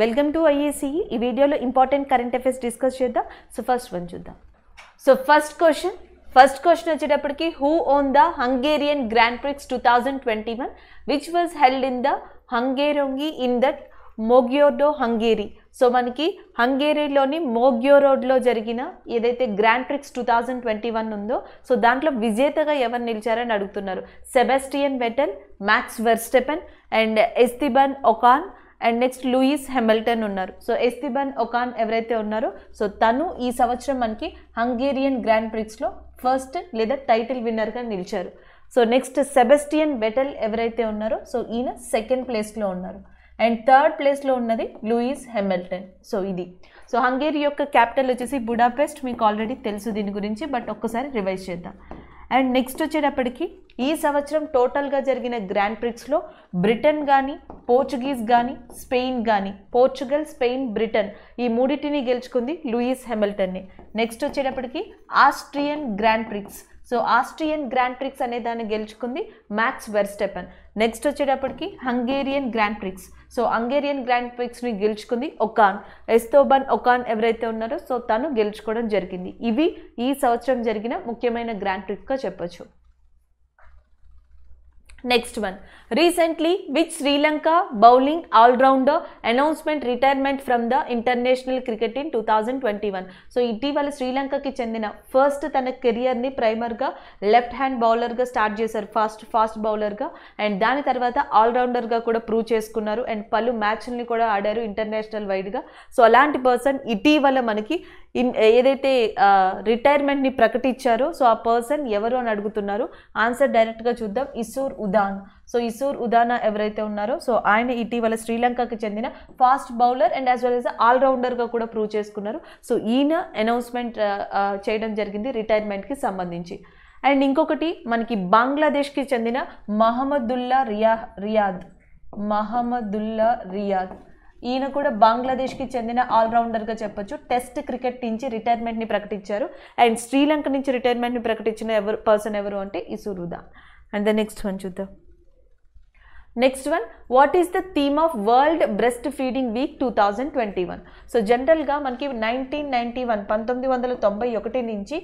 Welcome to IAC ఈ వీడియోలో important current affairs discuss చేద్దాం సో ఫస్ట్ వన్ చూద్దాం so first question first question వచ్చేటప్పటికి who won the Hungarian grand prix two thousand twenty one which was held in the Hungaroring in that Mogyorod Hungary so మనకి హంగేరీలోని మోగ్యో రోడ్లో జరిగిన ఏదైతే Grand prix two thousand twenty one ఉందో so దాంట్లో విజేతగా ఎవరు నిలిచారని అడుగుతున్నారు Sebastian Vettel Max Verstappen and Esteban Ocon and next Lewis Hamilton ఉన్నారు సో ఎస్తిబన్ ఒకాన్ ఎవరైతే ఉన్నారో సో తను ఈ సంవత్సరం మనకి హంగేరియన్ గ్రాండ్ ప్రిక్స్లో ఫస్ట్ లేదా టైటిల్ విన్నర్గా నిలిచారు సో నెక్స్ట్ సెబెస్టియన్ బెటల్ ఎవరైతే ఉన్నారో సో ఈయన సెకండ్ ప్లేస్లో ఉన్నారు అండ్ థర్డ్ ప్లేస్లో ఉన్నది లూయిస్ హెమిల్టన్ సో ఇది సో హంగేరీ యొక్క క్యాపిటల్ వచ్చేసి బుడాపెస్ట్ మీకు ఆల్రెడీ తెలుసు దీని గురించి బట్ ఒక్కసారి రివైజ్ చేద్దాం అండ్ నెక్స్ట్ వచ్చేటప్పటికి ఈ సంవత్సరం టోటల్గా జరిగిన గ్రాండ్ ప్రిక్స్లో బ్రిటన్ కానీ పోర్చుగీస్ కానీ స్పెయిన్ కానీ పోర్చుగల్ స్పెయిన్ బ్రిటన్ ఈ మూడింటిని గెలుచుకుంది లూయిస్ హెమిల్టన్ని నెక్స్ట్ వచ్చేటప్పటికి Austrian Grand Prix so Austrian Grand Prix అనే దాన్ని గెలుచుకుంది మ్యాక్స్ వెర్స్టెపన్ నెక్స్ట్ వచ్చేటప్పటికి Hungarian grand Prix so Hungarian Grand ప్రిక్స్ని గెలుచుకుంది ఒకాన్ ఎస్తోబన్ ఒకాన్ ఎవరైతే ఉన్నారో సో తను గెలుచుకోవడం జరిగింది ఇవి ఈ సంవత్సరం జరిగిన ముఖ్యమైన గ్రాండ్ ప్రిక్స్గా చెప్పొచ్చు next one recently which Sri Lanka bowling allrounder announcement retirement from the international cricket in two thousand twenty one so ఇటీవల శ్రీలంకకి చెందిన ఫస్ట్ తన కెరియర్ని ప్రైమర్గా లెఫ్ట్ హ్యాండ్ బౌలర్గా స్టార్ట్ చేశారు ఫాస్ట్ ఫాస్ట్ బౌలర్గా అండ్ దాని తర్వాత ఆల్రౌండర్గా కూడా ప్రూవ్ చేసుకున్నారు అండ్ పలు మ్యాచ్ల్ని కూడా ఆడారు ఇంటర్నేషనల్ వైడ్గా సో అలాంటి పర్సన్ ఇటీవల మనకి ఇన్ ఏదైతే రిటైర్మెంట్ని ప్రకటించారో సో ఆ పర్సన్ ఎవరు అని అడుగుతున్నారు ఆన్సర్ డైరెక్ట్గా చూద్దాం ఇసూర్ ఉదయ్ ఉదాన్ సో ఇసూర్ ఉదానా ఎవరైతే ఉన్నారో సో ఆయన ఇటీవల శ్రీలంకకి చెందిన fast bowler and as well as ఆల్రౌండర్గా కూడా ప్రూవ్ చేసుకున్నారు సో ఈయన అనౌన్స్మెంట్ చేయడం జరిగింది రిటైర్మెంట్కి సంబంధించి అండ్ ఇంకొకటి మనకి బంగ్లాదేశ్కి చెందిన మహమ్మదుల్లా రియా రియాద్ మహమ్మదుల్లా రియాద్ ఈయన కూడా బంగ్లాదేశ్కి చెందిన ఆల్రౌండర్గా చెప్పొచ్చు టెస్ట్ క్రికెట్ నుంచి రిటైర్మెంట్ని ప్రకటించారు అండ్ శ్రీలంక నుంచి రిటైర్మెంట్ని ప్రకటించిన ఎవరు పర్సన్ ఎవరు అంటే Isuru Udana and the next one చూద్దాం next one what is the theme of world breast feeding week two thousand twenty one so జనరల్గా మనకి నైన్టీన్ నైంటీ వన్ పంతొమ్మిది వందల తొంభై ఒకటి నుంచి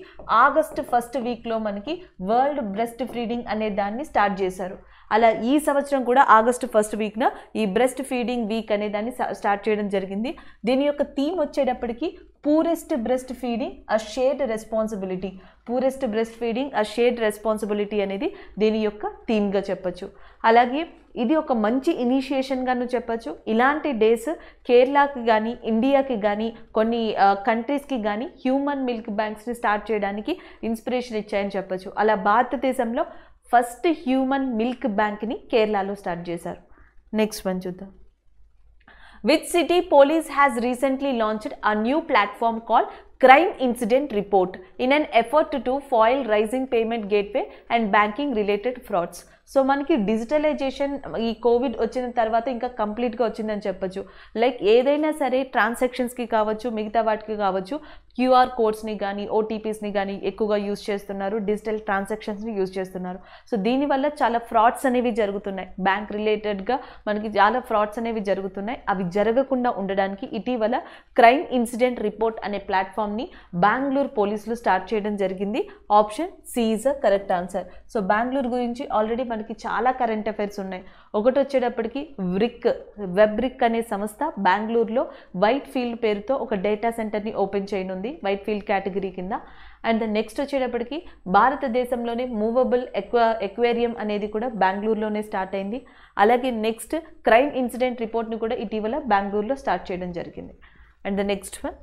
ఆగస్ట్ ఫస్ట్ వీక్లో మనకి వరల్డ్ బ్రెస్ట్ ఫీడింగ్ అనే దాన్ని స్టార్ట్ చేశారు అలా ఈ సంవత్సరం కూడా ఆగస్టు ఫస్ట్ వీక్న ఈ బ్రెస్ట్ ఫీడింగ్ వీక్ అనే దాన్ని స్టార్ట్ చేయడం జరిగింది దీని యొక్క థీమ్ వచ్చేటప్పటికి purest breast feeding a shared responsibility purest breast feeding a shared responsibility అనేది దీని యొక్క థీమ్గా చెప్పచ్చు అలాగే ఇది ఒక మంచి ఇనిషియేషన్గాను చెప్పచ్చు ఇలాంటి డేస్ కేరళకి కానీ ఇండియాకి కానీ కొన్ని కంట్రీస్కి కానీ హ్యూమన్ మిల్క్ బ్యాంక్స్ని స్టార్ట్ చేయడానికి ఇన్స్పిరేషన్ ఇచ్చాయని చెప్పచ్చు అలా భారతదేశంలో ఫస్ట్ హ్యూమన్ మిల్క్ బ్యాంక్ని కేరళలో స్టార్ట్ చేశారు నెక్స్ట్ వన్ చూద్దాం which city police has recently launched a new platform call crime incident report in an effort to foil rising payment gateway and banking related frauds so మనకి digitalization ఈ COVID వచ్చిన తర్వాత ఇంకా కంప్లీట్గా వచ్చిందని చెప్పొచ్చు లైక్ ఏదైనా సరే ట్రాన్సాక్షన్స్కి కావచ్చు మిగతా వాటికి కావచ్చు క్యూఆర్ కోడ్స్ని కానీ ఓటీపీస్ని కానీ ఎక్కువగా యూజ్ చేస్తున్నారు డిజిటల్ ట్రాన్సాక్షన్స్ని యూజ్ చేస్తున్నారు సో దీనివల్ల చాలా ఫ్రాడ్స్ అనేవి జరుగుతున్నాయి బ్యాంక్ రిలేటెడ్గా మనకి చాలా ఫ్రాడ్స్ అనేవి జరుగుతున్నాయి అవి జరగకుండా ఉండడానికి ఇటీవల క్రైమ్ ఇన్సిడెంట్ రిపోర్ట్ అనే ప్లాట్ఫామ్ని బెంగళూరు పోలీసులు స్టార్ట్ చేయడం జరిగింది option C is a correct answer so Bengaluru గురించి ఆల్రెడీ మనకి చాలా కరెంట్ అఫైర్స్ ఉన్నాయి ఒకటి వచ్చేటప్పటికి వ్రిక్ వెబ్ రిక్ అనే సంస్థ బెంగళూరులో వైట్ ఫీల్డ్ పేరుతో ఒక డేటా సెంటర్ని ఓపెన్ చేయనుంది వైట్ ఫీల్డ్ కేటగిరీ కింద అండ్ ద నెక్స్ట్ వచ్చేటప్పటికి భారతదేశంలోనే మూవబుల్ ఎక్వా ఎక్వేరియం అనేది కూడా బెంగళూరులోనే స్టార్ట్ అయింది అలాగే నెక్స్ట్ క్రైమ్ ఇన్సిడెంట్ రిపోర్ట్ని కూడా ఇటీవల బెంగళూరులో స్టార్ట్ చేయడం జరిగింది and the next one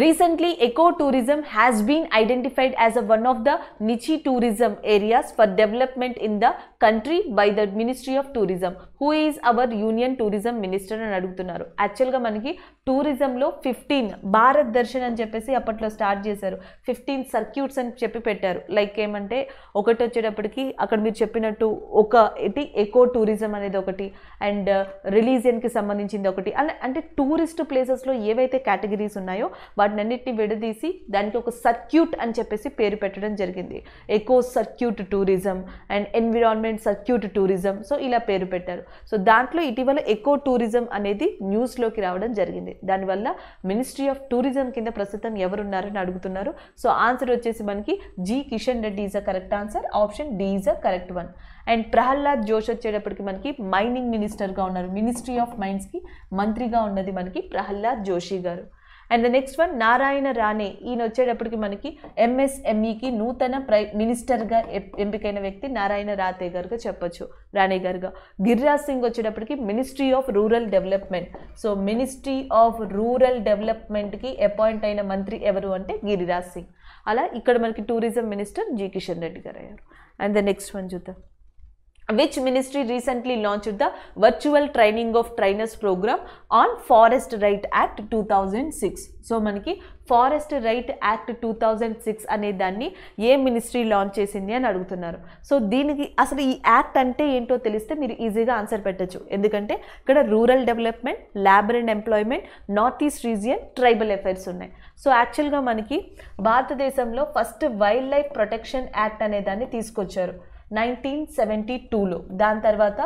Recently, ecotourism has been identified as a, one of the niche tourism areas for development in the country by the Ministry of Tourism. Who is our Union Tourism Minister అని అడుగుతున్నారు యాక్చువల్గా మనకి టూరిజంలో fifteen Bharat Darshan అని చెప్పేసి అప్పట్లో start చేశారు fifteen circuits అని చెప్పి పెట్టారు లైక్ ఏమంటే ఒకటి వచ్చేటప్పటికి అక్కడ మీరు చెప్పినట్టు ఒక ఏంటి ఎకో టూరిజం అనేది ఒకటి అండ్ uh, రిలీజియన్కి సంబంధించింది ఒకటి అలా అంటే టూరిస్ట్ ప్లేసెస్లో ఏవైతే కేటగిరీస్ ఉన్నాయో అన్నిటిని విడదీసి దానికి ఒక సర్క్యూట్ అని చెప్పేసి పేరు పెట్టడం జరిగింది eco circuit tourism and environment circuit tourism so ఇలా పేరు పెట్టారు సో దాంట్లో ఇటీవల ఎకో టూరిజం అనేది న్యూస్లోకి రావడం జరిగింది జరిగింది దానివల్ల మినిస్ట్రీ ఆఫ్ టూరిజం కింద ప్రస్తుతం ఎవరున్నారని అడుగుతున్నారు సో ఆన్సర్ వచ్చేసి మనకి G Kishan Reddy is a correct answer option D is a correct one and Prahlad Josh వచ్చేటప్పటికి మనకి మైనింగ్ మినిస్టర్గా ఉన్నారు మినిస్ట్రీ ఆఫ్ మైన్స్కి మంత్రిగా ఉన్నది మనకి Prahlad Joshi garu and next one Narayan Rane ఈయన వచ్చేటప్పటికి మనకి ఎంఎస్ఎంఈకి e నూతన ప్రై మినిస్టర్గా ఎంపికైన వ్యక్తి నారాయణ రాతే గారుగా చెప్పొచ్చు రాణే గారుగా గిరిరాజ్ సింగ్ వచ్చేటప్పటికి ministry of rural development so ministry of rural డెవలప్మెంట్కి అపాయింట్ అయిన మంత్రి ఎవరు అంటే గిరిరాజ్ సింగ్ అలా ఇక్కడ మనకి tourism minister G Kishan Reddy garu అయ్యారు అండ్ ద నెక్స్ట్ వన్ చూద్దాం which ministry recently launch the virtual training of trainers programme on forest right act two thousand six so మనకి forest right act two thousand six అనే దాన్ని ఏ ministry launch చేసింది అని అడుగుతున్నారు so దీనికి అసలు ఈ యాక్ట్ అంటే ఏంటో తెలిస్తే మీరు ఈజీగా ఆన్సర్ పెట్టచ్చు ఎందుకంటే ఇక్కడ rural development labour and employment north east region tribal affairs ఉన్నాయి సో యాక్చువల్గా మనకి భారతదేశంలో first wildlife protection act అనే దాన్ని తీసుకొచ్చారు నైన్టీన్ సెవెంటీ టూలో దాని తర్వాత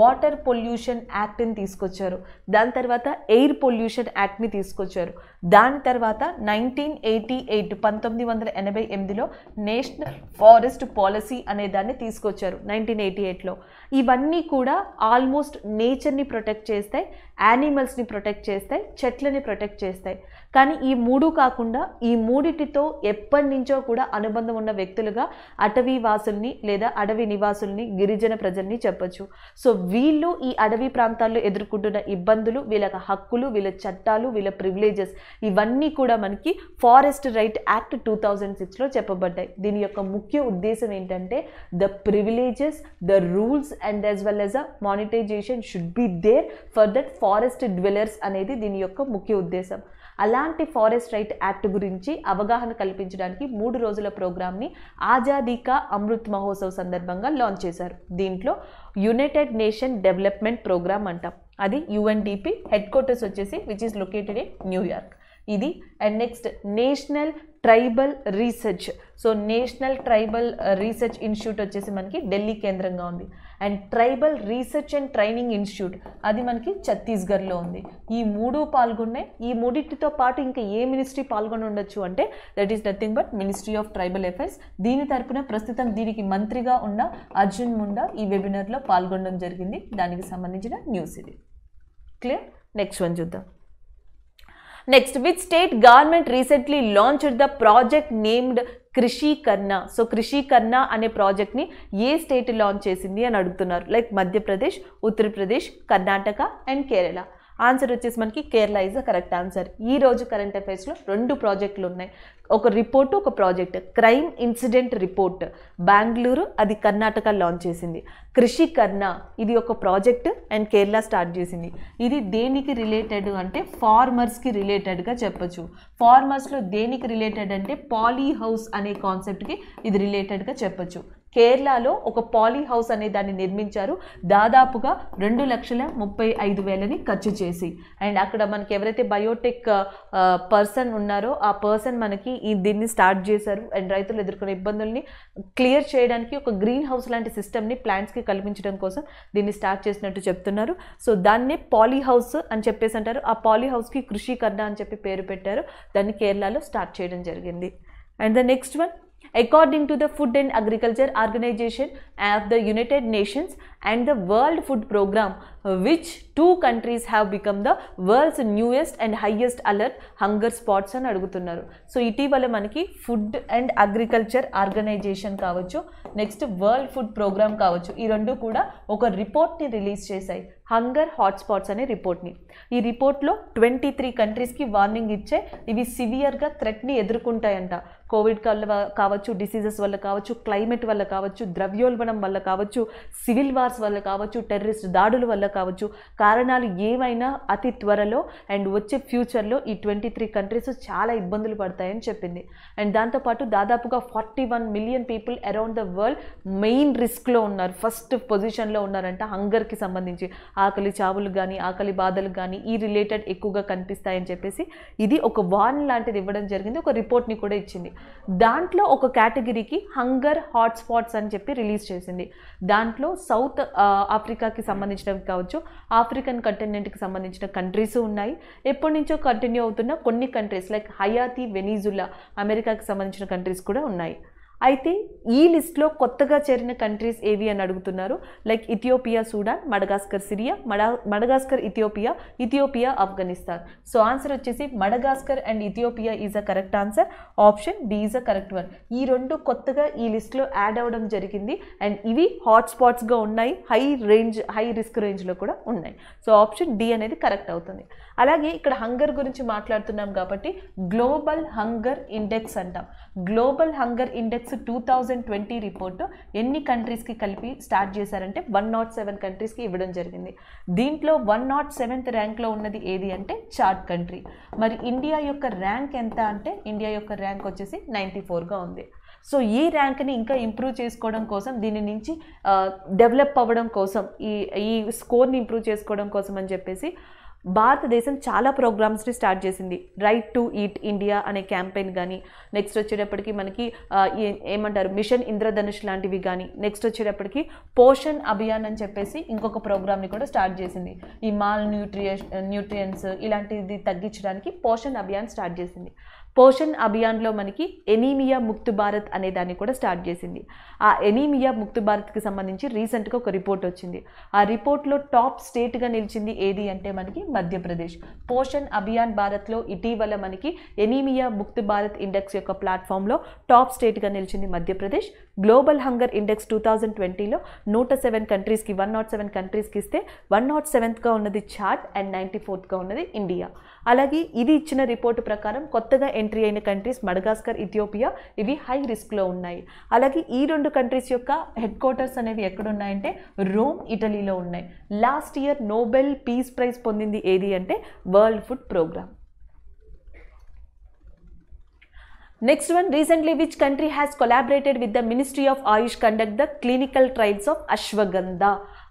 వాటర్ పొల్యూషన్ యాక్ట్ని తీసుకొచ్చారు దాని తర్వాత ఎయిర్ పొల్యూషన్ యాక్ట్ని తీసుకొచ్చారు దాని తర్వాత నైన్టీన్ ఎయిటీ ఎయిట్ పంతొమ్మిది వందల ఎనభై ఎనిమిదిలో నేషనల్ ఫారెస్ట్ పాలసీ అనే దాన్ని తీసుకొచ్చారు నైన్టీన్ ఎయిటీ ఎయిట్లో ఇవన్నీ కూడా ఆల్మోస్ట్ నేచర్ని ప్రొటెక్ట్ చేస్తాయి యానిమల్స్ని ప్రొటెక్ట్ చేస్తాయి చెట్లని ప్రొటెక్ట్ చేస్తాయి కానీ ఈ మూడు కాకుండా ఈ మూడిటితో ఎప్పటి నుంచో కూడా అనుబంధం ఉన్న వ్యక్తులుగా అటవీ వాసుల్ని లేదా అడవి నివాసుల్ని గిరిజన ప్రజల్ని చెప్పొచ్చు సో వీళ్ళు ఈ అడవి ప్రాంతాల్లో ఎదుర్కొంటున్న ఇబ్బందులు వీళ్ళ హక్కులు వీళ్ళ చట్టాలు వీళ్ళ ప్రివిలేజెస్ ఇవన్నీ కూడా మనకి forest right act two thousand సిక్స్లో చెప్పబడ్డాయి దీని యొక్క ముఖ్య ఉద్దేశం ఏంటంటే the privileges the rules and as well as a monetization should be there for that forest dwellers అనేది దీని యొక్క ముఖ్య ఉద్దేశం అలాంటి ఫారెస్ట్ రైట్ యాక్ట్ గురించి అవగాహన కల్పించడానికి మూడు రోజుల ప్రోగ్రామ్ని ఆజాదీకా అమృత్ మహోత్సవ్ సందర్భంగా లాంచ్ చేశారు దీంట్లో యునైటెడ్ నేషన్ డెవలప్మెంట్ ప్రోగ్రామ్ అంటాం అది యుఎన్డిపి హెడ్ క్వార్టర్స్ వచ్చేసి which is located in New York ఇది and next national tribal research so national tribal research institute వచ్చేసి మనకి ఢిల్లీ కేంద్రంగా ఉంది and tribal research and training institute అది మనకి ఛత్తీస్గఢ్లో ఉంది ఈ మూడు పాల్గొన్నాయి ఈ మూడింటితో పాటు ఇంకా ఏ మినిస్ట్రీ పాల్గొని ఉండొచ్చు అంటే that is nothing but ministry of tribal affairs దీని తరపున ప్రస్తుతం దీనికి మంత్రిగా ఉన్న అర్జున్ ముండా ఈ వెబినార్లో పాల్గొనడం జరిగింది దానికి సంబంధించిన న్యూస్ ఇది క్లియర్ నెక్స్ట్ వన్ చూద్దాం next which state government recently launched the project named Krishi Kanna so కృషి కన్నా అనే ప్రాజెక్ట్ని ఏ స్టేట్ లాంచ్ చేసింది అని అడుగుతున్నారు like Madhya Pradesh Uttar Pradesh Karnataka and Kerala answer వచ్చేసి మనకి Kerala is the correct answer ఈ రోజు కరెంట్ అఫైర్స్లో రెండు ప్రాజెక్టులు ఉన్నాయి ఒక రిపోర్టు ఒక project crime incident report Bengaluru అది కర్ణాటక లాంచ్ చేసింది కృషి కర్ణ ఇది ఒక ప్రాజెక్ట్ అండ్ కేరళ స్టార్ట్ చేసింది ఇది దేనికి రిలేటెడ్ అంటే ఫార్మర్స్కి రిలేటెడ్గా చెప్పచ్చు ఫార్మర్స్లో దేనికి రిలేటెడ్ అంటే పాలీ హౌస్ అనే కాన్సెప్ట్కి ఇది రిలేటెడ్గా చెప్పచ్చు కేరళలో ఒక పాలీ హౌస్ అనే దాన్ని నిర్మించారు దాదాపుగా రెండు లక్షల ముప్పై ఐదు వేలని ఖర్చు చేసి అండ్ అక్కడ మనకి ఎవరైతే బయోటెక్ పర్సన్ ఉన్నారో ఆ పర్సన్ మనకి ఈ దీన్ని స్టార్ట్ చేశారు అండ్ రైతులు ఎదుర్కొనే ఇబ్బందుల్ని క్లియర్ చేయడానికి ఒక గ్రీన్ హౌస్ లాంటి సిస్టమ్ని ప్లాంట్స్కి కల్పించడం కోసం దీన్ని స్టార్ట్ చేసినట్టు చెప్తున్నారు సో దాన్నే పాలీ హౌస్ అని చెప్పేసి అంటారు ఆ పాలీ హౌస్కి కృషి కర్ణ అని చెప్పి పేరు పెట్టారు దాన్ని కేరళలో స్టార్ట్ చేయడం జరిగింది and the next one According to the Food and Agriculture Organization of the United Nations and the World Food Programme, which two countries have become the world's newest and highest alert hunger spots అని అడుగుతున్నారు so ఇటీవల మనకి food and agriculture organization కావచ్చు next world food programme కావచ్చు ఈ రెండు కూడా ఒక రిపోర్ట్ని రిలీజ్ చేశాయి హంగర్ హాట్స్పాట్స్ అనే రిపోర్ట్ని ఈ రిపోర్ట్లో ట్వంటీ త్రీ కంట్రీస్కి వార్నింగ్ ఇచ్చే ఇవి సివియర్గా థ్రెట్ని ఎదుర్కొంటాయంట కోవిడ్ వల్ల కావచ్చు డిసీజెస్ వల్ల కావచ్చు క్లైమేట్ వల్ల కావచ్చు ద్రవ్యోల్బణం వల్ల కావచ్చు సివిల్ వార్స్ వల్ల కావచ్చు టెర్రరిస్ట్ దాడుల వల్ల కావచ్చు కారణాలు ఏమైనా అతి త్వరలో అండ్ వచ్చే ఫ్యూచర్లో ఈ ట్వంటీ త్రీ కంట్రీస్ చాలా ఇబ్బందులు పడతాయని చెప్పింది అండ్ దాంతోపాటు దాదాపుగా forty one million people around the world main రిస్క్లో ఉన్నారు ఫస్ట్ పొజిషన్లో ఉన్నారంట హంగర్కి సంబంధించి ఆకలి చావులు కానీ ఆకలి బాధలు కానీ ఈ రిలేటెడ్ ఎక్కువగా కనిపిస్తాయని చెప్పేసి ఇది ఒక వాన్ లాంటిది ఇవ్వడం జరిగింది ఒక రిపోర్ట్ని కూడా ఇచ్చింది దాంట్లో ఒక కేటగిరీకి హంగర్ హాట్స్పాట్స్ అని చెప్పి రిలీజ్ చేసింది దాంట్లో సౌత్ ఆఫ్రికాకి సంబంధించినవి కావచ్చు కావచ్చు ఆఫ్రికన్ కంటినెంట్కి సంబంధించిన కంట్రీస్ ఉన్నాయి ఎప్పటి నుంచో కంటిన్యూ అవుతున్న కొన్ని కంట్రీస్ లైక్ హయాతి వెనీజులా అమెరికాకి సంబంధించిన కంట్రీస్ కూడా ఉన్నాయి అయితే ఈ లిస్ట్లో కొత్తగా చేరిన కంట్రీస్ ఏవి అని అడుగుతున్నారు like Ethiopia Sudan Madagascar Syria మడా Madagascar Ethiopia Ethiopia Afghanistan so answer వచ్చేసి Madagascar and Ethiopia is a correct answer option D is a correct one ఈ రెండు కొత్తగా ఈ లిస్ట్లో యాడ్ అవ్వడం జరిగింది అండ్ ఇవి హాట్స్పాట్స్గా ఉన్నాయి హై రేంజ్ హై రిస్క్ రేంజ్లో కూడా ఉన్నాయి సో ఆప్షన్ డి అనేది కరెక్ట్ అవుతుంది అలాగే ఇక్కడ హంగర్ గురించి మాట్లాడుతున్నాం కాబట్టి గ్లోబల్ హంగర్ ఇండెక్స్ అంటాం global hunger index two thousand twenty report ఎన్ని కంట్రీస్కి కలిపి స్టార్ట్ చేశారంటే వన్ నాట్ సెవెన్ కంట్రీస్కి ఇవ్వడం జరిగింది దీంట్లో వన్ నాట్ సెవెంత్ ర్యాంక్లో ఉన్నది ఏది అంటే చార్ట్ కంట్రీ మరి ఇండియా యొక్క ర్యాంక్ ఎంత అంటే ఇండియా యొక్క ర్యాంక్ వచ్చేసి నైంటీ ఫోర్గా ఉంది సో ఈ ర్యాంక్ని ఇంకా ఇంప్రూవ్ చేసుకోవడం కోసం దీని నుంచి డెవలప్ అవ్వడం కోసం ఈ ఈ స్కోర్ని ఇంప్రూవ్ చేసుకోవడం కోసం అని చెప్పేసి భారతదేశం చాలా ప్రోగ్రామ్స్ని స్టార్ట్ చేసింది రైట్ టు ఈట్ ఇండియా అనే క్యాంపెయిన్ కానీ నెక్స్ట్ వచ్చేటప్పటికి మనకి ఏమంటారు మిషన్ ఇంద్రధనుష్ లాంటివి కానీ నెక్స్ట్ వచ్చేటప్పటికి పోషన్ అభియాన్ అని చెప్పేసి ఇంకొక ప్రోగ్రామ్ని కూడా స్టార్ట్ చేసింది ఈ మాల్ న్యూట్రియస్ న్యూట్రియన్స్ ఇలాంటిది తగ్గించడానికి పోషన్ అభియాన్ స్టార్ట్ చేసింది పోషన్ అభియాన్లో మనకి ఎనీమియా ముక్తి భారత్ అనే దాన్ని కూడా స్టార్ట్ చేసింది ఆ ఎనీమియా ముక్తి భారత్కి సంబంధించి రీసెంట్గా ఒక రిపోర్ట్ వచ్చింది ఆ రిపోర్ట్లో టాప్ స్టేట్గా నిలిచింది ఏది అంటే మనకి మధ్యప్రదేశ్ పోషన్ అభియాన్ భారత్లో ఇటీవల మనకి ఎనీమియా ముక్తి భారత్ ఇండెక్స్ యొక్క ప్లాట్ఫామ్లో టాప్ స్టేట్గా నిలిచింది మధ్యప్రదేశ్ global hunger index two thousand ట్వంటీలో నూట సెవెన్ కంట్రీస్కి వన్ నాట్ సెవెన్ కంట్రీస్కి ఇస్తే వన్ నాట్ సెవెంత్గా ఉన్నది చాట్ అండ్ నైంటీ ఫోర్త్గా ఉన్నది ఇండియా అలాగే ఇది ఇచ్చిన రిపోర్టు ప్రకారం కొత్తగా ఎంట్రీ అయిన కంట్రీస్ మడగాస్కర్ ఇథియోపియా ఇవి హై రిస్క్లో ఉన్నాయి అలాగే ఈ రెండు కంట్రీస్ యొక్క హెడ్ క్వార్టర్స్ అనేవి ఎక్కడున్నాయంటే రోమ్ ఇటలీలో ఉన్నాయి last year Nobel peace prize పొందింది ఏది అంటే world food programme next one recently which country has collaborated with the ministry of AYUSH conduct the clinical trials of ashwagandha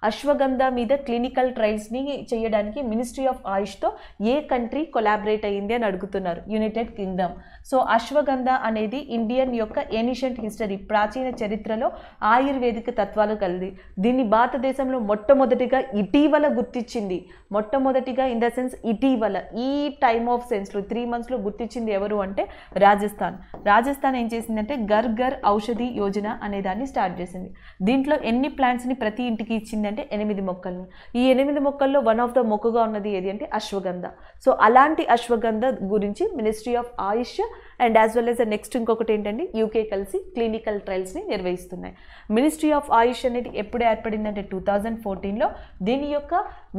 ashwagandha మీద క్లినికల్ ట్రయల్స్ని చేయడానికి మినిస్ట్రీ ఆఫ్ ఆయుష్తో ఏ కంట్రీ కొలాబరేట్ అయ్యింది అని అడుగుతున్నారు యునైటెడ్ కింగ్డమ్ సో అశ్వగంధ అనేది ఇండియన్ యొక్క ఏనిషియంట్ హిస్టరీ ప్రాచీన చరిత్రలో ఆయుర్వేదిక తత్వాలు కలిది దీన్ని భారతదేశంలో మొట్టమొదటిగా ఇటీవల గుర్తించింది మొట్టమొదటిగా ఇన్ ద సెన్స్ ఇటీవల ఈ టైమ్ ఆఫ్ సెన్స్లో త్రీ మంత్స్లో గుర్తించింది ఎవరు అంటే రాజస్థాన్ రాజస్థాన్ ఏం చేసిందంటే గర్ గర్ ఔషధి యోజన అనే దాన్ని స్టార్ట్ చేసింది దీంట్లో ఎన్ని ప్లాంట్స్ని ప్రతి ఇంటికి ఇచ్చిందంటే ఎనిమిది మొక్కల్ని ఈ ఎనిమిది మొక్కల్లో వన్ ఆఫ్ ద మొక్కగా ఉన్నది ఏది అంటే అశ్వగంధ సో అలాంటి అశ్వగంధ గురించి ministry of AYUSH and as well as next ఇంకొకటి ఏంటండి యూకే కలిసి క్లినికల్ ట్రయల్స్ని నిర్వహిస్తున్నాయి మినిస్ట్రీ ఆఫ్ ఆయుష్ అనేది ఎప్పుడు ఏర్పడిందంటే టూ థౌజండ్ ఫోర్టీన్లో దీని యొక్క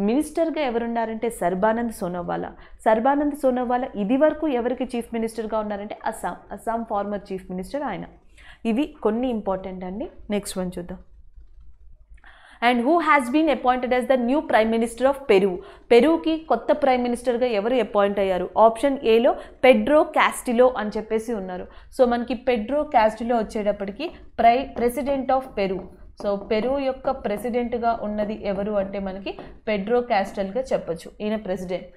మినిస్టర్గా ఎవరున్నారంటే సర్బానంద్ సోనోవాలా సర్బానంద్ సోనోవాలా ఇది వరకు ఎవరికి చీఫ్ మినిస్టర్గా ఉన్నారంటే Assam Assam former chief minister ఆయన ఇవి కొన్ని ఇంపార్టెంట్ అండి నెక్స్ట్ వన్ చూద్దాం and who has been appointed as the new prime minister of Peru పెరుకి కొత్త ప్రైమ్ మినిస్టర్గా ఎవరు అపాయింట్ అయ్యారు ఆప్షన్ ఏలో పెడ్రో క్యాస్టిలో అని చెప్పేసి ఉన్నారు సో మనకి పెడ్రో క్యాస్టిలో వచ్చేటప్పటికి ప్రై president of Peru so Peru యొక్క ప్రెసిడెంట్గా ఉన్నది ఎవరు అంటే మనకి పెడ్రో క్యాస్టల్గా చెప్పొచ్చు ఈయన ప్రెసిడెంట్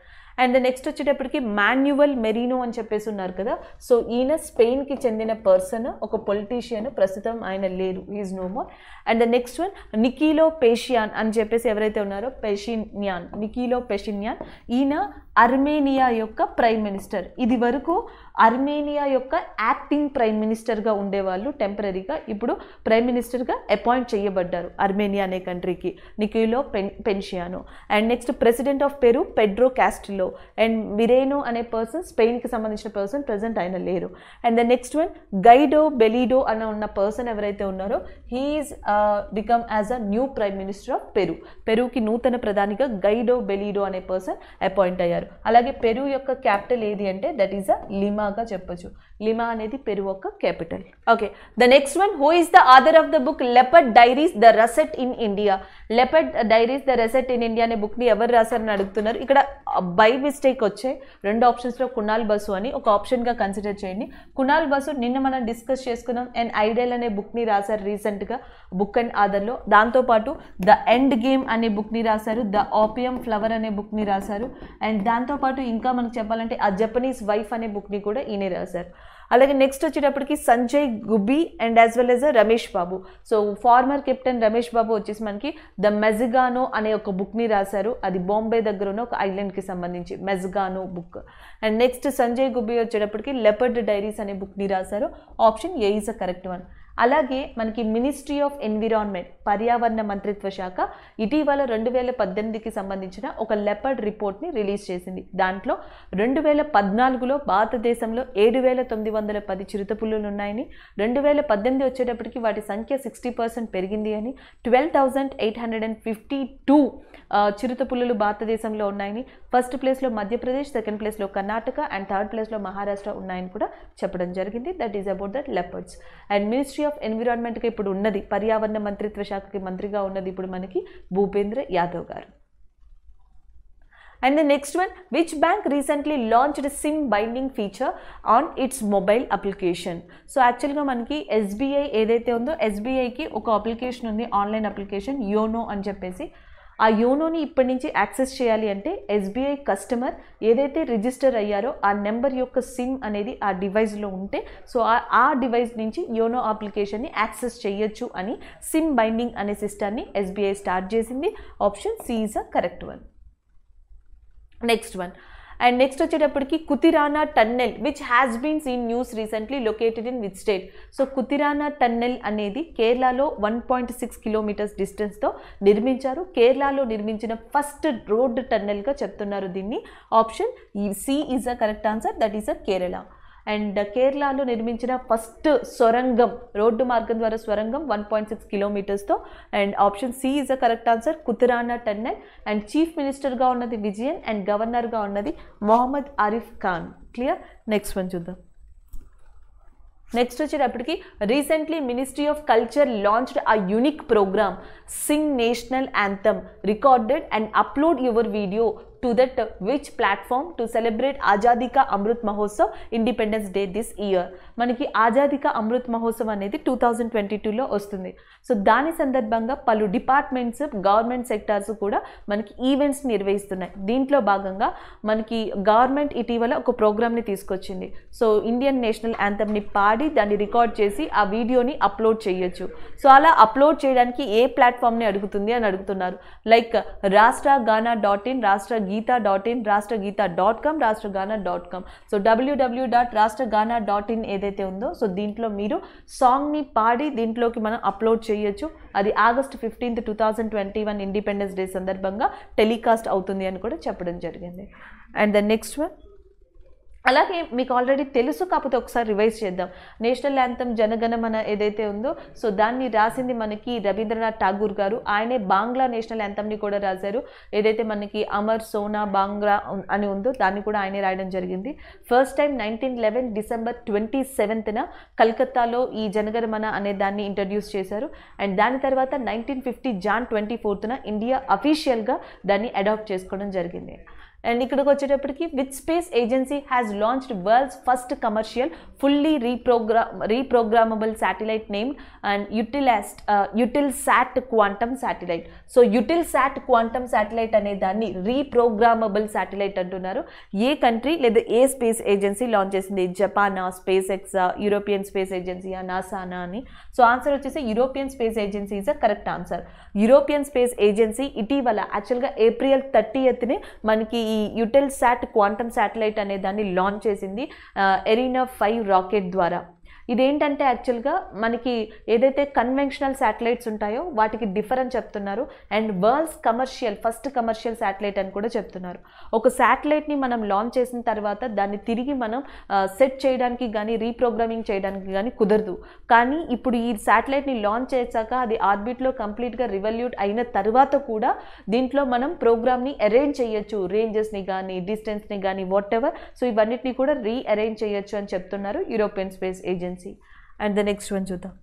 అండ్ నెక్స్ట్ వచ్చేటప్పటికి మాన్యువల్ మెరీనో అని చెప్పేసి ఉన్నారు కదా సో ఈయన స్పెయిన్కి చెందిన పర్సన్ ఒక పొలిటీషియన్ ప్రస్తుతం ఆయన లేరు is no more and the next one నికీలో పేషియాన్ అని చెప్పేసి ఎవరైతే ఉన్నారో పెషిన్యాన్ నికీలో పెషిన్యాన్ ఈయన అర్మేనియా యొక్క ప్రైమ్ మినిస్టర్ ఇది వరకు అర్మేనియా యొక్క యాక్టింగ్ ప్రైమ్ మినిస్టర్గా ఉండేవాళ్ళు టెంపరీగా ఇప్పుడు ప్రైమ్ మినిస్టర్గా అపాయింట్ చేయబడ్డారు అర్మేనియా అనే కంట్రీకి నికిలో పెన్ పెన్షియానో and next president of Peru Pedro Castillo and మిరేనో అనే పర్సన్ స్పెయిన్కి సంబంధించిన పర్సన్ ప్రజెంట్ ఆయన లేరు and the next one Guido Bellido అన్న ఉన్న పర్సన్ ఎవరైతే ఉన్నారో he is become as a new prime minister of Peru పెరుకి నూతన ప్రధానిగా గైడో బెలీడో అనే పర్సన్ అపాయింట్ అయ్యారు అలాగే పెరు యొక్క క్యాపిటల్ ఏది అంటే దట్ ఈస్ అ లిమా లిమాగా చెప్పొచ్చు లిమా అనేది పెరు ఒక capital okay the next one who is the author of the book leopard diaries the rosette in India leopard diaries the rosette in India అనే బుక్ని ఎవరు రాశారని అడుగుతున్నారు ఇక్కడ బై మిస్టేక్ వచ్చే రెండు ఆప్షన్స్లో కుణాల్ బసు అని ఒక ఆప్షన్గా కన్సిడర్ చేయండి కుణాల్ బసు నిన్న మనం డిస్కస్ చేసుకున్నాం అండ్ ఐడియల్ అనే బుక్ని రాశారు రీసెంట్గా బుక్ అండ్ ఆధర్లో దాంతోపాటు ద ఎండ్ గేమ్ అనే బుక్ని రాశారు ద ఆపియం ఫ్లవర్ అనే బుక్ని రాశారు అండ్ దాంతోపాటు ఇంకా మనకు చెప్పాలంటే ఆ జపనీస్ వైఫ్ అనే బుక్ని కూడా ఈయనే రాశారు అలాగే నెక్స్ట్ వచ్చేటప్పటికి Sanjay Gubbi and as well as Ramesh Babu so former captain Ramesh Babu వచ్చేసి మనకి ద మెజగానో అనే ఒక బుక్ని రాశారు అది బాంబే దగ్గర ఉన్న ఒక ఐలాండ్కి సంబంధించి మెజగానో book and next Sanjay Gubbi వచ్చేటప్పటికి లెపర్డ్ డైరీస్ అనే బుక్ని రాశారు option A is a correct one అలాగే మనకి మినిస్ట్రీ ఆఫ్ ఎన్విరాన్మెంట్ పర్యావరణ మంత్రిత్వ శాఖ ఇటీవల రెండు వేల పద్దెనిమిదికి సంబంధించిన ఒక లెపర్డ్ రిపోర్ట్ని రిలీజ్ చేసింది దాంట్లో రెండు వేల పద్నాలుగులో భారతదేశంలో ఏడు వేల తొమ్మిది వందల పది చిరుతపుల్లులు ఉన్నాయని రెండు వేల పద్దెనిమిది వచ్చేటప్పటికి వాటి సంఖ్య సిక్స్టీ పర్సెంట్ పెరిగింది అని twelve thousand eight hundred and fifty two చిరుతపుల్లులు భారతదేశంలో ఉన్నాయని ఫస్ట్ ప్లేస్లో మధ్యప్రదేశ్ సెకండ్ ప్లేస్లో కర్ణాటక అండ్ థర్డ్ ప్లేస్లో మహారాష్ట్ర ఉన్నాయని కూడా చెప్పడం జరిగింది that is about that leopards and ministry ministry of ఎన్విరాన్మెంట్గా ఇప్పుడు ఉన్నది పర్యావరణ మంత్రిత్వ శాఖకి మంత్రిగా ఉన్నది ఇప్పుడు మనకి Bhupendra Yadav garu and the next one which bank recently launched SIM binding feature on its mobile application so యాక్చువల్గా మనకి ఎస్బీఐ ఏదైతే ఉందో ఎస్బీఐకి ఒక అప్లికేషన్ ఉంది ఆన్లైన్ అప్లికేషన్ యోనో అని చెప్పేసి ఆ యోనోని ఇప్పటి నుంచి యాక్సెస్ చేయాలి అంటే ఎస్బీఐ కస్టమర్ ఏదైతే రిజిస్టర్ అయ్యారో ఆ నెంబర్ యొక్క సిమ్ అనేది ఆ డివైస్లో ఉంటే సో ఆ డివైస్ నుంచి యోనో అప్లికేషన్ని యాక్సెస్ చేయొచ్చు అని సిమ్ బైండింగ్ అనే సిస్టాన్ని ఎస్బీఐ స్టార్ట్ చేసింది option C is a correct one next one and next వచ్చేటప్పటికి Kuthiran tunnel which has been seen news recently located in which state so Kuthiran tunnel అనేది కేరళలో వన్ పాయింట్ సిక్స్ కిలోమీటర్స్ డిస్టెన్స్తో నిర్మించారు కేరళలో నిర్మించిన ఫస్ట్ రోడ్ టన్నెల్గా చెప్తున్నారు దీన్ని option C is a correct answer that is a Kerala and కేరళలో నిర్మించిన ఫస్ట్ సొరంగం రోడ్డు మార్గం ద్వారా సొరంగం వన్ పాయింట్ సిక్స్ కిలోమీటర్స్తో and option C is a correct answer Kuthiran tunnel and chief మినిస్టర్గా ఉన్నది విజయన్ అండ్ గవర్నర్గా ఉన్నది Mohammad Arif Khan clear next one చూద్దాం నెక్స్ట్ వచ్చేటప్పటికి recently ministry of culture launched a unique programme sing national anthem recorded and upload your video to that which platform to celebrate Azadi ka Amrit Amrut independence day this year మనకి ఆజాదికా అమృత్ మహోత్సవ్ అనేది two thousand twenty టూలో వస్తుంది so దాని సందర్భంగా పలు departments government sectors కూడా మనకి events నిర్వహిస్తున్నాయి దీంట్లో భాగంగా మనకి గవర్నమెంట్ ఇటీవల ఒక ప్రోగ్రామ్ని తీసుకొచ్చింది సో ఇండియన్ నేషనల్ యాంథమ్ని పాడి దాన్ని రికార్డ్ చేసి ఆ వీడియోని అప్లోడ్ చేయొచ్చు సో అలా అప్లోడ్ చేయడానికి ఏ ప్లాట్ఫామ్ని అడుగుతుంది అని అడుగుతున్నారు లైక్ రాష్ట్ర గానా డాట్ ఇన్ రాష్ట్ర గీ గీతా డాట్ ఇన్ రాష్ట్ర Gita dot com Rashtra Gana dot com so WW dot Rashtra Gana dot in ఏదైతే ఉందో సో దీంట్లో మీరు సాంగ్ని పాడి దీంట్లోకి మనం అప్లోడ్ చేయొచ్చు అది August fifteenth two thousand twenty one independence day సందర్భంగా టెలికాస్ట్ అవుతుంది అని కూడా చెప్పడం జరిగింది అండ్ ద నెక్స్ట్ వన్ అలాగే మీకు ఆల్రెడీ తెలుసు కాకపోతే ఒకసారి రివైజ్ చేద్దాం నేషనల్ యాంథమ్ జనగణమన ఏదైతే ఉందో సో దాన్ని రాసింది మనకి రవీంద్రనాథ్ ఠాగూర్ గారు ఆయనే బాంగ్లా నేషనల్ యాంథమ్ని కూడా రాశారు ఏదైతే మనకి అమర్ సోనా బాంగ్లా అని ఉందో దాన్ని కూడా ఆయనే రాయడం జరిగింది first time nineteen eleven December twenty సెవెంత్న కలకత్తాలో ఈ జనగణమన అనే దాన్ని ఇంట్రడ్యూస్ చేశారు అండ్ దాని తర్వాత నైన్టీన్ ఫిఫ్టీ జాన్ ట్వంటీ ఫోర్త్న ఇండియా అఫీషియల్గా దాన్ని అడాప్ట్ చేసుకోవడం జరిగింది అండ్ ఇక్కడికి వచ్చేటప్పటికి with space agency has launched world's first commercial fully రీప్రోగ్రా reprogrammable satellite name and Eutelsat Eutelsat quantum satellite so Eutelsat quantum satellite అనే దాన్ని రీప్రోగ్రామబుల్ శాటిలైట్ అంటున్నారు ఏ కంట్రీ లేదా ఏ స్పేస్ ఏజెన్సీ లాంచ్ చేసింది జపానా స్పేస్ ఎక్సా యూరోపియన్ స్పేస్ ఏజెన్సీయా నాసానా అని సో ఆన్సర్ వచ్చేసి European space agency is a correct answer European space agency ఇటీవల యాక్చువల్గా ఏప్రిల్ థర్టీయత్ని మనకి ఈ యుటిల్ శాట్ క్వాంటమ్ శాటిలైట్ అనే దాన్ని లాంచ్ చేసింది ఎరీనా ఫైవ్ రాకెట్ ద్వారా ఇదేంటంటే యాక్చువల్గా మనకి ఏదైతే కన్వెన్షనల్ శాటిలైట్స్ ఉంటాయో వాటికి డిఫర్ అని చెప్తున్నారు and world's commercial first commercial satellite అని కూడా చెప్తున్నారు ఒక శాటిలైట్ని మనం లాంచ్ చేసిన తర్వాత దాన్ని తిరిగి మనం సెట్ చేయడానికి కానీ రీప్రోగ్రామింగ్ చేయడానికి కానీ కుదరదు కానీ ఇప్పుడు ఈ శాటిలైట్ని లాంచ్ చేశాక అది ఆర్బిట్లో కంప్లీట్గా రివల్యూట్ అయిన తర్వాత కూడా దీంట్లో మనం ప్రోగ్రామ్ని అరేంజ్ చేయొచ్చు రేంజెస్ని కానీ డిస్టెన్స్ని కానీ వాట్ ఎవర్ సో ఇవన్నిటిని కూడా రీఅరేంజ్ చేయొచ్చు అని చెప్తున్నారు European space agency efficiency and the next one చూద్దాం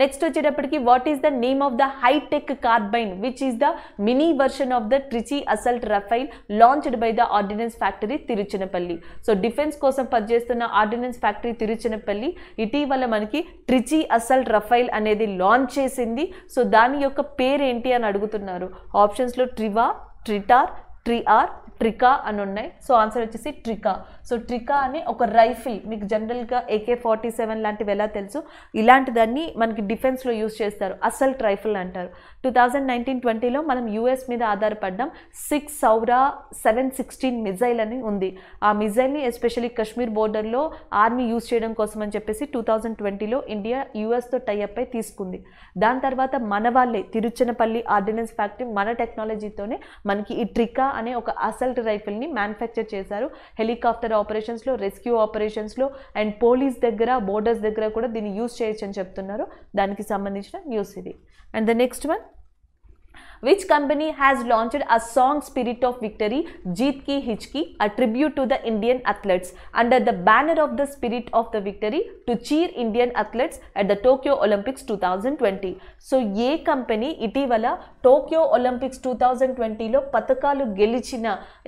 నెక్స్ట్ వచ్చేటప్పటికి what is the name of the high tech carbine which is the mini version of the Trichy assault rifle launched by the ordnance factory Tiruchirappalli so defence కోసం పనిచేస్తున్న ordinance factory తిరుచినపల్లి ఇటీవల మనకి Trichy assault రఫైల్ అనేది launch చేసింది so దాని యొక్క పేరు ఏంటి అని అడుగుతున్నారు ఆప్షన్స్లో ట్రివా ట్రిటార్ ట్రిఆర్ ట్రికా అని ఉన్నాయి సో ఆన్సర్ వచ్చేసి ట్రికా సో ట్రికా అని ఒక రైఫిల్ మీకు జనరల్గా ఏకే ఫార్టీ సెవెన్ లాంటివి ఎలా తెలుసు ఇలాంటి దాన్ని మనకి డిఫెన్స్లో యూజ్ చేస్తారు అసల్ ట్రైఫిల్ అంటారు టూ థౌజండ్ నైన్టీన్ ట్వంటీలో మనం యూఎస్ మీద ఆధారపడ్డాం six Sauer seven sixteen missile అని ఉంది ఆ మిజైల్ని ఎస్పెషల్లీ కశ్మీర్ బోర్డర్లో ఆర్మీ యూజ్ చేయడం కోసం అని చెప్పేసి టూ థౌజండ్ ట్వంటీలో ఇండియా యూఎస్తో టైఅప్ అయి తీసుకుంది దాని తర్వాత మన వాళ్ళే తిరుచనపల్లి ఆర్డినెన్స్ ఫ్యాక్టరీ మన టెక్నాలజీతోనే మనకి ఈ ట్రికా అనే ఒక అసల్ట్ రైఫిల్ని మ్యానుఫ్యాక్చర్ చేశారు హెలికాప్టర్ ఆపరేషన్స్లో రెస్క్యూ ఆపరేషన్స్లో అండ్ పోలీస్ దగ్గర బోర్డర్స్ దగ్గర కూడా దీన్ని యూజ్ చేయొచ్చు అని చెప్తున్నారు దానికి సంబంధించిన న్యూస్ ఇది and the next one which company has launched a song Spirit of Victory, Jeet Ki Hichki, a tribute to the Indian athletes under the banner of the Spirit of the Victory to cheer Indian athletes at the Tokyo Olympics 2020. సో ఏ company ఇటీవల Tokyo Olympics two thousand ట్వంటీలో పథకాలు గెలిచిన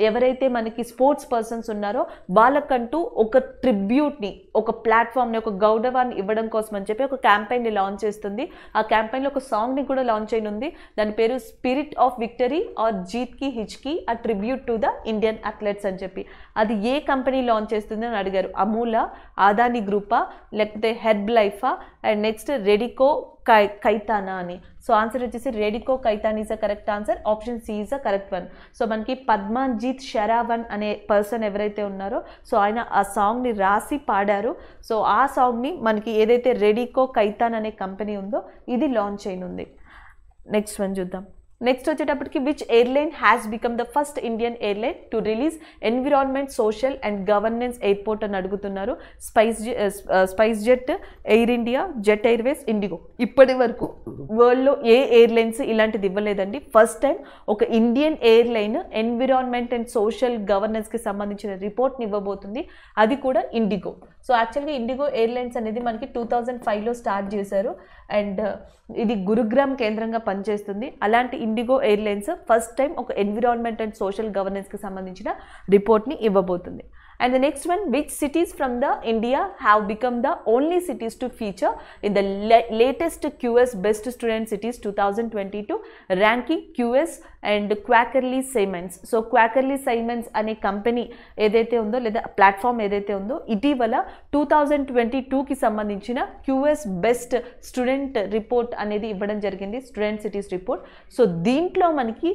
ఎవరైతే మనకి sports persons ఉన్నారో వాళ్ళకంటూ ఒక ట్రిబ్యూట్ని ఒక ప్లాట్ఫామ్ని ఒక గౌరవాన్ని ఇవ్వడం కోసం అని చెప్పి ఒక క్యాంపెయిన్ని లాంచ్ చేస్తుంది ఆ క్యాంపెయిన్లో ఒక సాంగ్ని కూడా లాంచ్ అయినుంది దాని పేరు spirit of victory or Jeet ki Hichki a tribute to the Indian athletes అని చెప్పి అది ఏ కంపెనీ లాంచ్ చేస్తుందని అడిగారు అమూలా ఆదాని గ్రూపా లేకపోతే హెర్బ్ లైఫా అండ్ నెక్స్ట్ రెడికో కై కైతానా అని సో ఆన్సర్ వచ్చేసి Radico Khaitan is a correct answer option C is a correct one so మనకి పద్మాజీత్ షరావన్ అనే పర్సన్ ఎవరైతే ఉన్నారో సో ఆయన ఆ సాంగ్ని రాసి పాడారు సో ఆ సాంగ్ని మనకి ఏదైతే రెడికో కైతాన్ అనే కంపెనీ ఉందో ఇది లాంచ్ అయినుంది నెక్స్ట్ వన్ చూద్దాం నెక్స్ట్ వచ్చేటప్పటికి which airline has become the first Indian airline to release environment social and governance airport అని అడుగుతున్నారు స్పైస్ స్పైస్ జెట్ ఎయిర్ ఇండియా జెట్ ఎయిర్వేస్ ఇండిగో ఇప్పటి వరకు వరల్డ్లో ఏ ఎయిర్లైన్స్ ఇలాంటిది ఇవ్వలేదండి ఫస్ట్ టైం ఒక Indian airline environment and social గవర్నెన్స్కి సంబంధించిన రిపోర్ట్ని ఇవ్వబోతుంది అది కూడా ఇండిగో సో యాక్చువల్గా ఇండిగో ఎయిర్లైన్స్ అనేది మనకి టూ థౌజండ్ ఫైవ్లో స్టార్ట్ చేశారు అండ్ uh, ఇది గురుగ్రామ్ కేంద్రంగా పనిచేస్తుంది అలాంటి ఇండిగో ఎయిర్లైన్స్ ఫస్ట్ టైం ఒక ఎన్విరాన్మెంట్ అండ్ సోషల్ గవర్నెన్స్కి సంబంధించిన రిపోర్ట్ని ఇవ్వబోతుంది and And the next one, which cities from the India have become the only cities to feature latest QS best student cities two thousand twenty 2022 ranking QS and Quacquarelli Symonds so Quacquarelli Symonds అనే company ఏదైతే ఉందో లేదా platform ఏదైతే ఉందో ఇటీవల two thousand twenty టూకి సంబంధించిన QS best student report అనేది ఇవ్వడం జరిగింది స్టూడెంట్ సిటీస్ రిపోర్ట్ సో దీంట్లో మనకి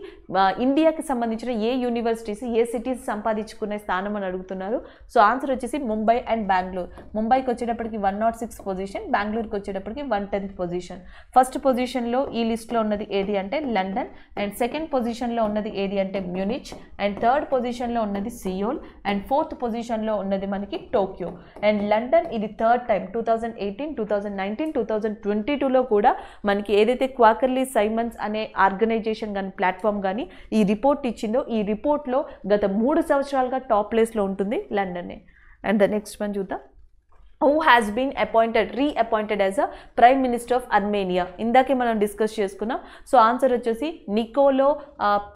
ఇండియాకి సంబంధించిన ఏ యూనివర్సిటీస్ ఏ సిటీస్ సంపాదించుకునే స్థానం అని అడుగుతున్నారు అడిగారు సో ఆన్సర్ వచ్చేసి ముంబై అండ్ బెంగళూరు ముంబైకి వచ్చేటప్పటికి వన్ నాట్ సిక్స్ పొజిషన్ బెంగళూరుకి వచ్చేటప్పటికి వన్ టెన్త్ పొజిషన్ ఫస్ట్ పొజిషన్లో ఈ లిస్ట్లో ఉన్నది ఏది అంటే లండన్ అండ్ సెకండ్ పొజిషన్లో ఉన్నది ఏది అంటే మ్యూనిచ్ అండ్ థర్డ్ పొజిషన్లో ఉన్నది సియోల్ అండ్ ఫోర్త్ పొజిషన్లో ఉన్నది మనకి టోక్యో అండ్ లండన్ ఇది third time two thousand eighteen two thousand nineteen two thousand twenty టూలో కూడా మనకి ఏదైతే క్వాకర్లీ సైమన్స్ అనే ఆర్గనైజేషన్ కానీ ప్లాట్ఫామ్ కానీ ఈ రిపోర్ట్ ఇచ్చిందో ఈ రిపోర్ట్లో గత మూడు సంవత్సరాలుగా టాప్ ప్లేస్లో ఉంటుంది लंडन है एंड द नेक्स्ट वन जो था who has been appointed reappointed as a prime minister of Armenia ఇందాకే మనం డిస్కస్ చేసుకున్నాం సో ఆన్సర్ వచ్చేసి నికోలో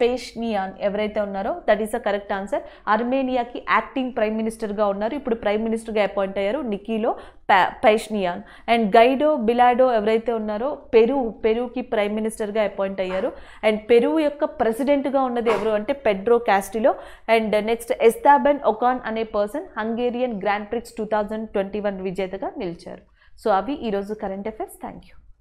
పేష్నియాన్ uh, ఎవరైతే ఉన్నారో that is a correct answer అర్మేనియాకి యాక్టింగ్ ప్రైమ్ మినిస్టర్గా ఉన్నారు ఇప్పుడు ప్రైమ్ మినిస్టర్గా అపాయింట్ అయ్యారు నికీలో పైష్నియాన్ అండ్ గైడో బిలాడో ఎవరైతే ఉన్నారో పెరు పెరుకి ప్రైమ్ మినిస్టర్గా అపాయింట్ అయ్యారు అండ్ పెరు యొక్క ప్రెసిడెంట్గా ఉన్నది ఎవరు అంటే Pedro Castillo and next Esteban Ocon అనే person Hungarian grand prix two thousand twenty one విజేతగా నిలిచారు సో అవి ఈరోజు కరెంట్ అఫైర్స్ థ్యాంక్ యూ